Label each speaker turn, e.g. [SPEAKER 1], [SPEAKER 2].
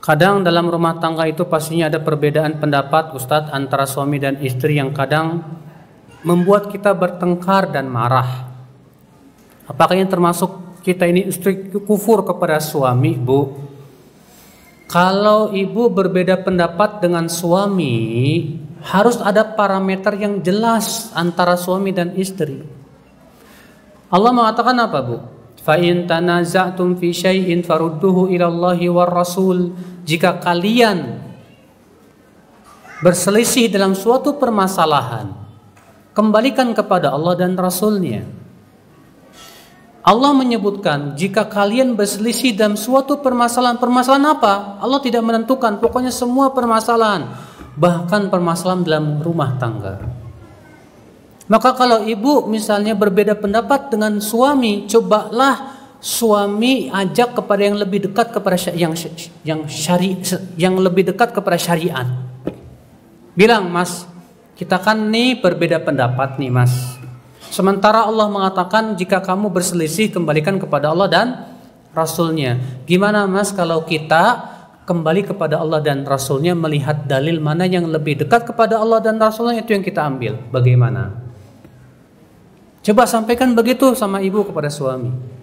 [SPEAKER 1] Kadang dalam rumah tangga itu pastinya ada perbedaan pendapat Ustadz antara suami dan istri yang kadang membuat kita bertengkar dan marah. Apakah yang termasuk kita ini istri kufur kepada suami, Bu? Kalau ibu berbeda pendapat dengan suami, harus ada parameter yang jelas antara suami dan istri. Allah mengatakan apa, Bu? Fa'in tanazatum fi syai'in farudhu ilallahi wa rasul. Jika kalian berselisih dalam suatu permasalahan, kembalikan kepada Allah dan Rasulnya. Allah menyebutkan jika kalian berselisih dalam suatu permasalahan, permasalahan apa? Allah tidak menentukan, pokoknya semua permasalahan, bahkan permasalahan dalam rumah tangga. Maka kalau ibu misalnya berbeda pendapat dengan suami, cobalah suami ajak kepada yang lebih dekat kepada yang yang syari yang lebih dekat kepada syariat. Bilang, "Mas, kita kan nih berbeda pendapat nih, Mas. Sementara Allah mengatakan jika kamu berselisih kembalikan kepada Allah dan Rasulnya. Gimana Mas kalau kita kembali kepada Allah dan Rasulnya melihat dalil mana yang lebih dekat kepada Allah dan Rasulnya itu yang kita ambil. Bagaimana? Coba sampaikan begitu sama ibu kepada suami.